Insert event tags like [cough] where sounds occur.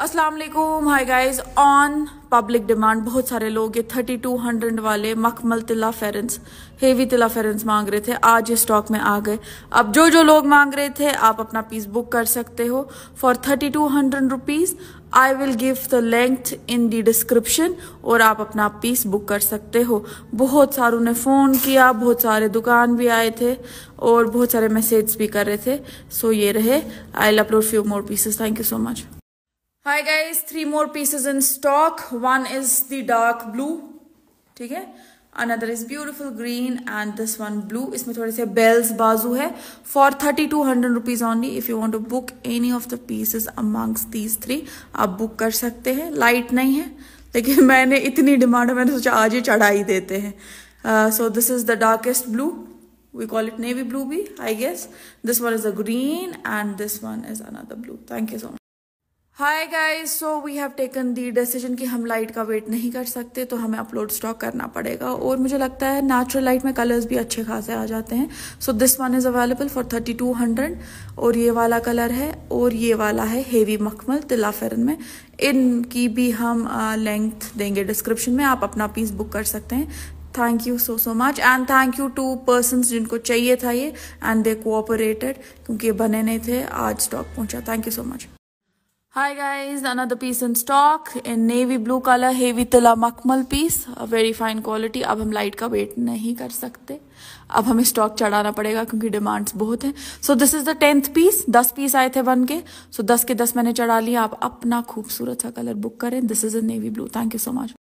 अस्सलाम वालेकुम hi guys on public demand बहुत सारे लोग ये 3200 वाले मखमल तिला फेरेंस हेवी तिला फेरेंस मांग रहे थे आज ये स्टॉक में आ गए अब जो जो लोग मांग रहे थे आप अपना पीस बुक कर सकते हो for 3200 two hundred rupees I will give the length in the description और आप अपना पीस बुक कर सकते हो बहुत सारों ने फ़ोन किया बहुत सारे दुकान भी आए थे और बहुत सारे मैसेज भी कर रहे थे सो so ये रहे I will upload few more pieces thank you so much hi guys three more pieces in stock one is the dark blue ठीक है another is beautiful green and this one blue इसमें थोड़े से bells बाजू है for thirty two hundred rupees only if you want to book any of the pieces amongst these three आप book कर सकते हैं लाइट नहीं है लेकिन [laughs] मैंने इतनी डिमांड है मैंने सोचा आज ही चढ़ाई देते हैं so this is the darkest blue we call it navy blue bee i guess this one is a green and this one is another blue thank you so much hi guys so we have taken the decision कि हम light का wait नहीं कर सकते तो हमें upload stock करना पड़ेगा और मुझे लगता है नेचुरल लाइट में कलर्स भी अच्छे खासे आ जाते हैं so this one is available for thirty two hundred और ये वाला कलर है और ये वाला है हेवी मखमल तिला फेरन में इनकी भी हम लेंथ देंगे डिस्क्रिप्शन में आप अपना पीस बुक कर सकते हैं thank you so so much and thank you to person जिनको चाहिए था ये एंड दे कोऑपरेटेड क्योंकि ये बने नहीं थे आज स्टॉक पहुंचा thank you so much Hi guys, another piece in stock in navy blue color heavy tila मखमल piece, a very fine quality. अब हम light का वेट नहीं कर सकते अब हमें स्टॉक चढ़ाना पड़ेगा क्योंकि डिमांड्स बहुत हैं so this is the tenth piece दस पीस आए थे बन के सो so, दस के दस मैंने चढ़ा लिया आप अपना खूबसूरत सा कलर बुक करें this is a navy blue thank you so much